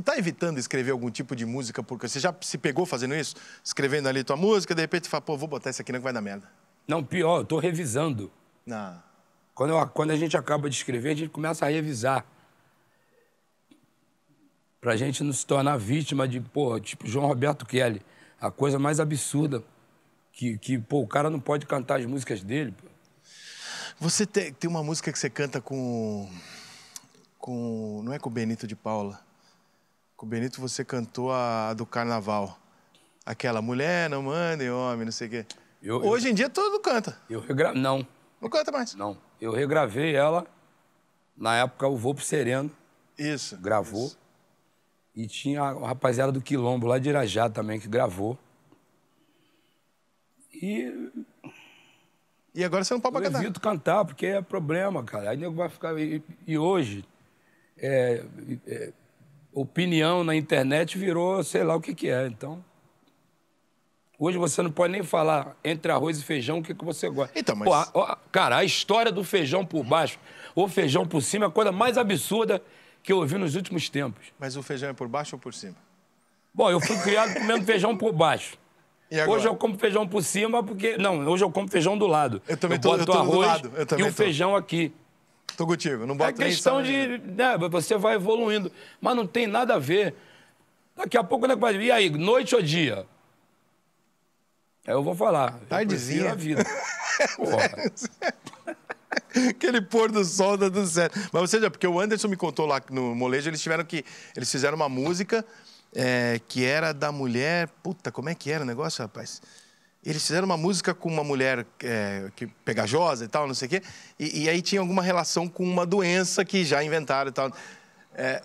Tu tá evitando escrever algum tipo de música porque você já se pegou fazendo isso? Escrevendo ali tua música, de repente tu fala, pô, vou botar isso aqui, não que vai dar merda. Não, pior, eu tô revisando. Ah. Quando, eu, quando a gente acaba de escrever, a gente começa a revisar. Pra gente não se tornar vítima de, pô, tipo João Roberto Kelly. A coisa mais absurda. Que, que pô, o cara não pode cantar as músicas dele. Pô. Você tem, tem uma música que você canta com. com. não é com o Benito de Paula? Com o Benito você cantou a do carnaval. Aquela mulher não manda e homem, não sei o quê. Eu, Hoje eu, em dia todo mundo canta. Eu Não. Não canta mais? Não. Eu regravei ela. Na época o Vou pro Sereno. Isso. Gravou. Isso. E tinha a rapaziada do Quilombo lá de Irajá também que gravou. E. E agora você não pode eu cantar? Eu evito cantar, porque é problema, cara. Aí nego vai ficar. E, e hoje. É, é, opinião na internet virou sei lá o que, que é. Então. Hoje você não pode nem falar entre arroz e feijão o que, que você gosta. Então, mas... Pô, a, a, cara, a história do feijão por baixo ou feijão por cima é a coisa mais absurda que eu ouvi nos últimos tempos. Mas o feijão é por baixo ou por cima? Bom, eu fui criado comendo feijão por baixo. Hoje eu como feijão por cima porque. Não, hoje eu como feijão do lado. Eu também eu boto eu tô arroz do lado. Eu também e o tô. feijão aqui contigo, não é bota É questão de. Né, você vai evoluindo. Mas não tem nada a ver. Daqui a pouco, né, e aí, noite ou dia? Aí eu vou falar. Tardezinha. Eu a vida. Porra. Aquele pôr do sol dá tá tudo certo. Mas você já, porque o Anderson me contou lá no molejo, eles tiveram que. Eles fizeram uma música é, que era da mulher. Puta, como é que era o negócio, rapaz? Eles fizeram uma música com uma mulher é, que, pegajosa e tal, não sei o quê, e, e, aí tinha alguma relação com uma doença que já inventaram e tal. É,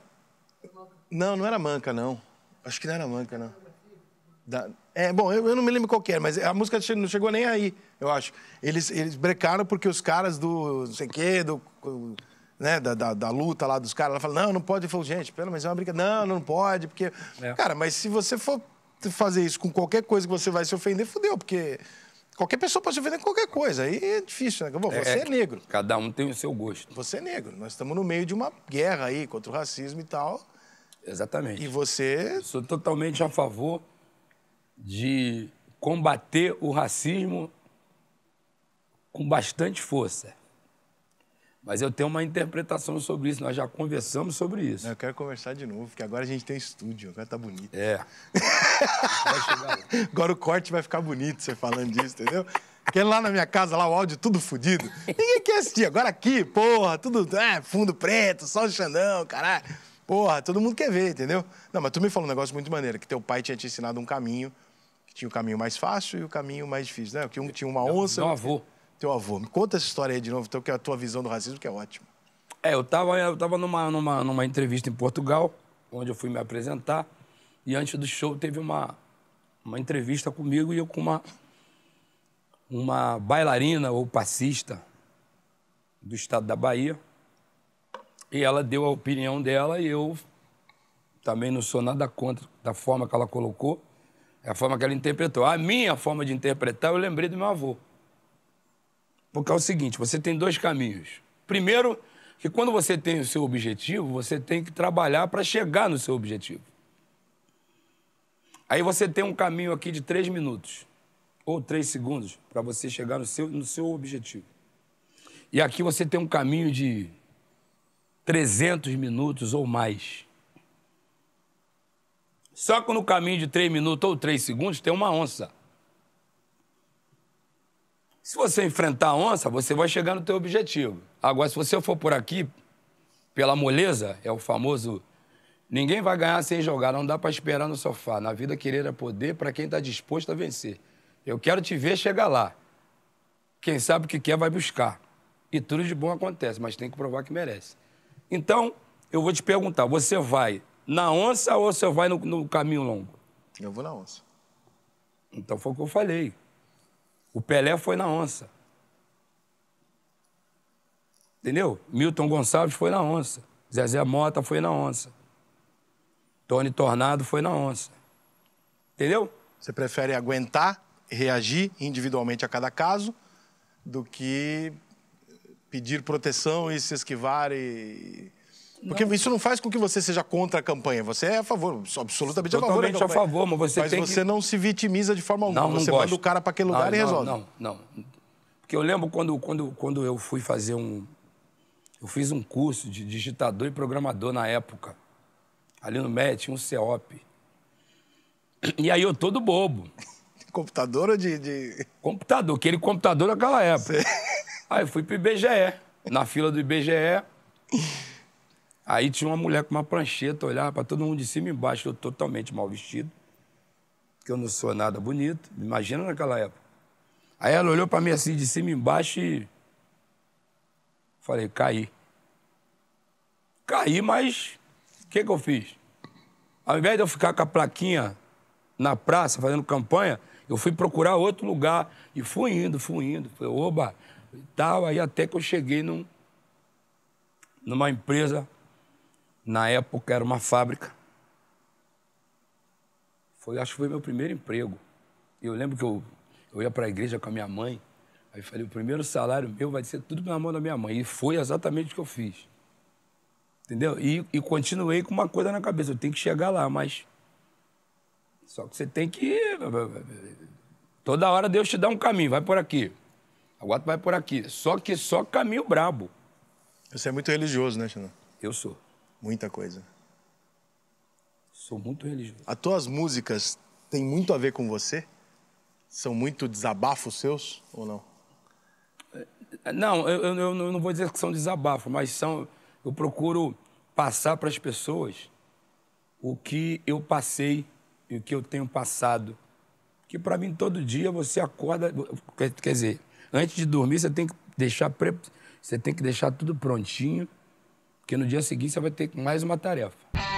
não, não era manca, não. Acho que não era manca, não. Da, é, bom, eu, eu, não me lembro qual era, mas a música não chegou nem aí, eu acho. Eles, eles brecaram porque os caras do não sei o quê, do, né, da, da, da, luta lá dos caras, ela falou, não, não pode. E falou, gente, pelo menos é uma brincadeira. Não, não pode, porque... É. Cara, mas se você for fazer isso com qualquer coisa que você vai se ofender, fudeu, porque qualquer pessoa pode se ofender com qualquer coisa. Aí é difícil, né? Bom, é, você é, é, negro. Cada um tem o seu gosto. Você é negro. Nós estamos no meio de uma guerra aí contra o racismo e tal. Exatamente. E você. Eu sou totalmente a favor de combater o racismo com bastante força. Mas eu tenho uma interpretação sobre isso, nós já conversamos sobre isso. Não, eu quero conversar de novo, porque agora a gente tem estúdio, agora tá bonito. É. agora o corte vai ficar bonito você falando disso, entendeu? Porque lá na minha casa, lá o áudio tudo fodido. Ninguém quer assistir. Agora aqui, porra, tudo é, fundo preto, só o Xandão, caralho. Porra, todo mundo quer ver, entendeu? Não, mas tu me falou um negócio muito maneiro, que teu pai tinha te ensinado um caminho, que tinha o caminho mais fácil e o caminho mais difícil, né? Que um tinha uma onça. Meu avô teu avô. Me conta essa história aí de novo, então, que é a tua visão do racismo, que é ótima. É, eu estava eu tava numa, numa, numa entrevista em Portugal, onde eu fui me apresentar, e antes do show teve uma, uma entrevista comigo e eu com uma, uma bailarina ou passista do estado da Bahia. E ela deu a opinião dela e eu também não sou nada contra da forma que ela colocou, é a forma que ela interpretou. A minha forma de interpretar, eu lembrei do meu avô. Porque é o seguinte, você tem dois caminhos. Primeiro, que quando você tem o seu objetivo, você tem que trabalhar para chegar no seu objetivo. Aí você tem um caminho aqui de três minutos ou três segundos para você chegar no seu, no seu objetivo. E aqui você tem um caminho de 300 minutos ou mais. Só que no caminho de três minutos ou três segundos tem uma onça. Se você enfrentar a onça, você vai chegar no teu objetivo. Agora, se você for por aqui, pela moleza, é o famoso Ninguém vai ganhar sem jogar, não dá para esperar no sofá. Na vida, querer é poder para quem está disposto a vencer. Eu quero te ver chegar lá. Quem sabe o que quer vai buscar. E tudo de bom acontece, mas tem que provar que merece. Então, eu vou te perguntar: você vai na onça ou você vai no, no caminho longo? Eu vou na onça. Então foi o que eu falei. O Pelé foi na onça. Entendeu? Milton Gonçalves foi na onça. Zezé Mota foi na onça. Tony Tornado foi na onça. Entendeu? Você prefere aguentar, reagir individualmente a cada caso, do que pedir proteção e se esquivar e porque não. isso não faz com que você seja contra a campanha. Você é a favor, absolutamente a favor. Totalmente a favor, mas você mas tem você que... não se vitimiza de forma alguma. Não, não você gosto. manda o cara para aquele lugar não, e resolve. Não, não, não. Porque eu lembro quando, quando, quando eu fui fazer um. Eu fiz um curso de digitador e programador na época. Ali no MET, tinha um CEOP. E aí eu todo bobo. De computador ou de, de. Computador, aquele computador daquela época. Sei. Aí eu fui pro IBGE, na fila do IBGE. Aí tinha uma mulher com uma prancheta, olhava para todo mundo de cima e embaixo, eu totalmente mal vestido, que eu não sou nada bonito, imagina naquela época. Aí ela olhou para mim assim, de cima e embaixo, e falei, caí. Caí, mas o que, que eu fiz? Ao invés de eu ficar com a plaquinha na praça fazendo campanha, eu fui procurar outro lugar e fui indo, fui indo. Falei, oba, e tal. Aí até que eu cheguei num, numa empresa na época era uma fábrica. Foi, acho que foi meu primeiro emprego. Eu lembro que eu, eu ia para a igreja com a minha mãe. Aí falei, o primeiro salário meu vai ser tudo na mão da minha mãe. E foi exatamente o que eu fiz. Entendeu? E, e continuei com uma coisa na cabeça, eu tenho que chegar lá, mas. Só que você tem que. Toda hora Deus te dá um caminho, vai por aqui. Agora tu vai por aqui. Só que só caminho brabo. Você é muito religioso, né, Chino? Eu sou. Muita coisa. Sou muito religioso. As tuas músicas têm muito a ver com você? São muito desabafos seus ou não? É, não, eu, eu, eu não vou dizer que são desabafos, mas são. Eu procuro passar para as pessoas o que eu passei e o que eu tenho passado. Que para mim todo dia você acorda, quer dizer, antes de dormir você tem que deixar você tem que deixar tudo prontinho porque no dia seguinte você vai ter mais uma tarefa.